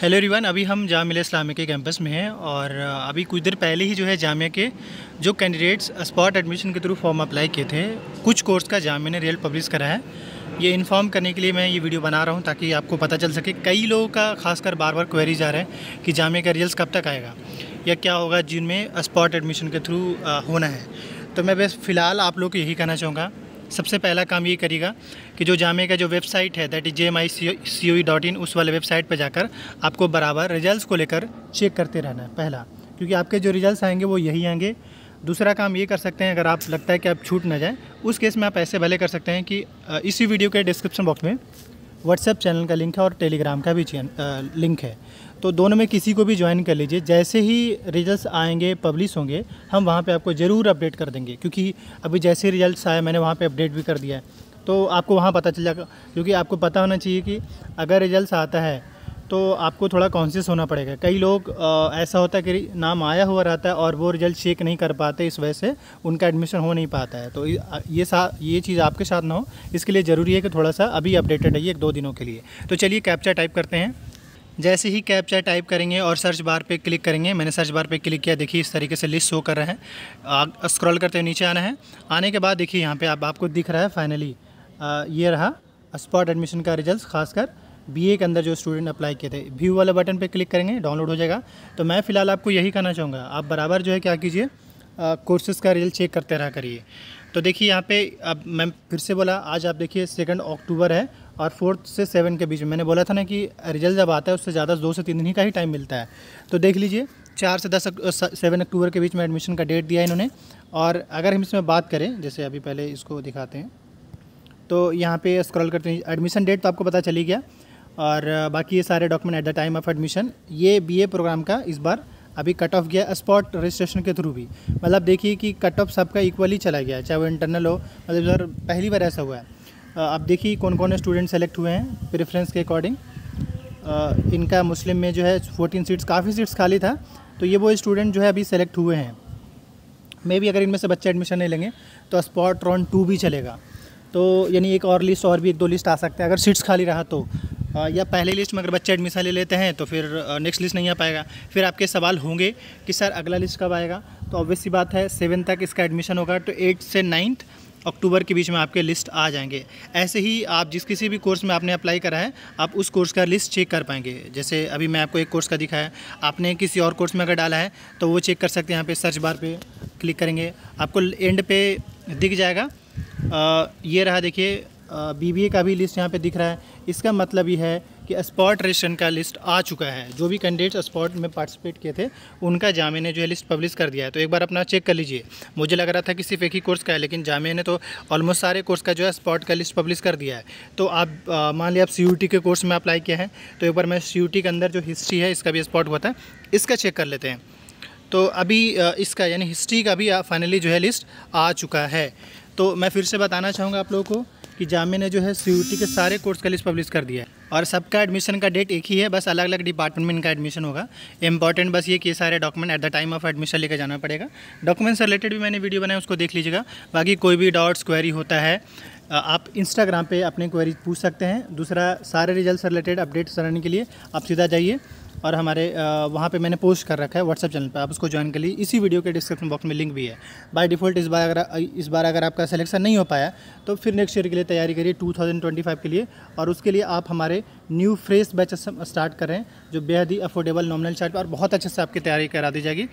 hello रिवान अभी हम जाम इस्लामी के कैंपस में हैं और अभी कुछ देर पहले ही जो है जामिया के जो कैंडिडेट्स स्पॉट एडमिशन के थ्रू फॉर्म अप्लाई किए थे कुछ कोर्स का जामिया ने रियल पब्लिश करा है ये इन्फॉर्म करने के लिए मैं ये वीडियो बना रहा हूँ ताकि आपको पता चल सके कई लोगों का खासकर बार बार क्वेरीज आ रहा है कि जामिया का रिजल्ट कब तक आएगा या क्या होगा जिनमें स्पॉट एडमिशन के थ्रू होना है तो मैं बस फ़िलहाल आप लोग को यही कहना चाहूँगा सबसे पहला काम ये करेगा कि जो जामे का जो वेबसाइट है that is J M I C O dot in उस वाले वेबसाइट पर जाकर आपको बराबर रिजल्ट को लेकर चेक करते रहना है पहला क्योंकि आपके जो रिजल्ट आएंगे वो यही आएंगे दूसरा काम ये कर सकते हैं अगर आप लगता है कि आप छूट ना जाए उस केस में आप ऐसे भले कर सकते हैं कि इसी वीडियो के डिस्क्रिप्शन बॉक्स में व्हाट्सएप चैनल का लिंक है और टेलीग्राम का भी लिंक है तो दोनों में किसी को भी ज्वाइन कर लीजिए जैसे ही रिजल्ट्स आएंगे पब्लिश होंगे हम वहाँ पे आपको ज़रूर अपडेट कर देंगे क्योंकि अभी जैसे रिजल्ट्स आए मैंने वहाँ पे अपडेट भी कर दिया है तो आपको वहाँ पता चल जाएगा क्योंकि आपको पता होना चाहिए कि अगर रिजल्ट आता है तो आपको थोड़ा कॉन्शियस होना पड़ेगा कई लोग आ, ऐसा होता है कि नाम आया हुआ रहता है और वो रिजल्ट चेक नहीं कर पाते इस वजह से उनका एडमिशन हो नहीं पाता है तो ये सा ये चीज़ आपके साथ ना हो इसके लिए ज़रूरी है कि थोड़ा सा अभी अपडेटेड रहिए एक दो दिनों के लिए तो चलिए कैप्चा टाइप करते हैं जैसे ही कैप्चा टाइप करेंगे और सर्च बार पे क्लिक करेंगे मैंने सर्च बार पे क्लिक किया देखिए इस तरीके से लिस्ट शो कर रहा है स्क्रॉल करते हुए नीचे आना है आने के बाद देखिए यहाँ पे आप आपको दिख रहा है फाइनली आ, ये रहा स्पॉट एडमिशन का रिजल्ट खासकर बीए के अंदर जो स्टूडेंट अप्लाई किए थे व्यू वाले बटन पर क्लिक करेंगे डाउनलोड हो जाएगा तो मैं फ़िलहाल आपको यही कहना चाहूँगा आप बराबर जो है क्या कीजिए कोर्सेज़ का रिजल्ट चेक करते रहा करिए तो देखिए यहाँ पे अब मैं फिर से बोला आज आप देखिए सेकंड अक्टूबर है और फोर्थ से सेवन के बीच में मैंने बोला था ना कि रिजल्ट जब आता है उससे ज़्यादा दो से तीन दिन ही का ही टाइम मिलता है तो देख लीजिए चार से दस सेवन अक्टूबर के बीच में एडमिशन का डेट दिया इन्होंने और अगर हम इसमें बात करें जैसे अभी पहले इसको दिखाते हैं तो यहाँ पे स्क्रॉल करते हैं एडमिशन डेट तो आपको पता चली गया और बाकी ये सारे document at the time of admission ये बीए प्रोग्राम का इस बार अभी कट ऑफ गया स्पॉट रजिस्ट्रेशन के थ्रू भी मतलब देखिए कि कट ऑफ सबका इक्वली चला गया चाहे वो इंटरनल हो मतलब इस पहली बार ऐसा हुआ है आप देखिए कौन कौन स्टूडेंट सेलेक्ट हुए हैं प्रेफरेंस के अकॉर्डिंग इनका मुस्लिम में जो है फोर्टीन सीट्स काफ़ी सीट्स खाली था तो ये वो स्टूडेंट जो है अभी सेलेक्ट हुए हैं मे भी अगर इनमें से बच्चे एडमिशन नहीं लेंगे तो स्पॉट रॉन टू भी चलेगा तो यानी एक और लिस्ट और भी एक दो लिस्ट आ सकते हैं अगर सीट्स खाली रहा तो या पहले लिस्ट में अगर बच्चे एडमिशन ले लेते हैं तो फिर नेक्स्ट लिस्ट नहीं आ पाएगा फिर आपके सवाल होंगे कि सर अगला लिस्ट कब आएगा तो ऑब्वियस सी बात है सेवन तक इसका एडमिशन होगा तो एट से नाइन्थ अक्टूबर के बीच में आपके लिस्ट आ जाएंगे ऐसे ही आप जिस किसी भी कोर्स में आपने अप्लाई करा है आप उस कोर्स का लिस्ट चेक कर पाएंगे जैसे अभी मैं आपको एक कोर्स का दिखाया आपने किसी और कोर्स में अगर डाला है तो वो चेक कर सकते हैं यहाँ पर सर्च बार पर क्लिक करेंगे आपको एंड पे दिख जाएगा आ, ये रहा देखिए बीबीए का भी लिस्ट यहाँ पे दिख रहा है इसका मतलब ये है कि स्पॉट रजिस्ट्रेशन का लिस्ट आ चुका है जो भी कैंडिडेट्स स्पॉट में पार्टिसिपेट किए थे उनका जामे ने जो है लिस्ट पब्लिश कर दिया है तो एक बार अपना चेक कर लीजिए मुझे लग रहा था कि सिर्फ एक ही कोर्स का है लेकिन जामे ने तो ऑलमोस्ट सारे कोर्स का जो है स्पॉट का लिस्ट पब्लिश कर दिया है तो आप मान लिया आप सी के कोर्स में अप्लाई किया है तो एक बार मैं सी के अंदर जो हिस्ट्री है इसका भी स्पॉट हुआ था इसका चेक कर लेते हैं तो अभी इसका यानी हिस्ट्री का भी फाइनली जो है लिस्ट आ चुका है तो मैं फिर से बताना चाहूँगा आप लोगों को कि जामिया ने जो है सी के सारे कोर्स का लिस्ट पब्लिश कर दिया है और सबका एडमिशन का डेट एक ही है बस अलग अलग डिपार्टमेंट में इनका एडमिशन होगा इंपॉर्टेंट बस ये कि सारे document at the time of admission लेकर जाना पड़ेगा डॉक्यूमेंट्स रिलेटेड भी मैंने वीडियो बनाया उसको देख लीजिएगा बाकी कोई भी डाउट्स क्वेरी होता है आप इंस्टाग्राम पर अपने क्वेरी पूछ सकते हैं दूसरा सारे रिजल्ट रिलेटेड अपडेट्स रहने के लिए आप सीधा जाइए और हमारे वहाँ पे मैंने पोस्ट कर रखा है व्हाट्सअप चैनल पे आप उसको ज्वाइन कर लिए इसी वीडियो के डिस्क्रिप्शन बॉक्स में लिंक भी है बाय डिफ़ॉल्ट इस बार अगर इस बार अगर आपका सिलेक्शन नहीं हो पाया तो फिर नेक्स्ट ईयर के लिए तैयारी करिए 2025 के लिए और उसके लिए आप हमारे न्यू फ्रेश बैचेस स्टार्ट करें जो बेहद ही अफोर्डेबल नॉमिनल चार्ज और बहुत अच्छे से आपकी तैयारी करा दी जाएगी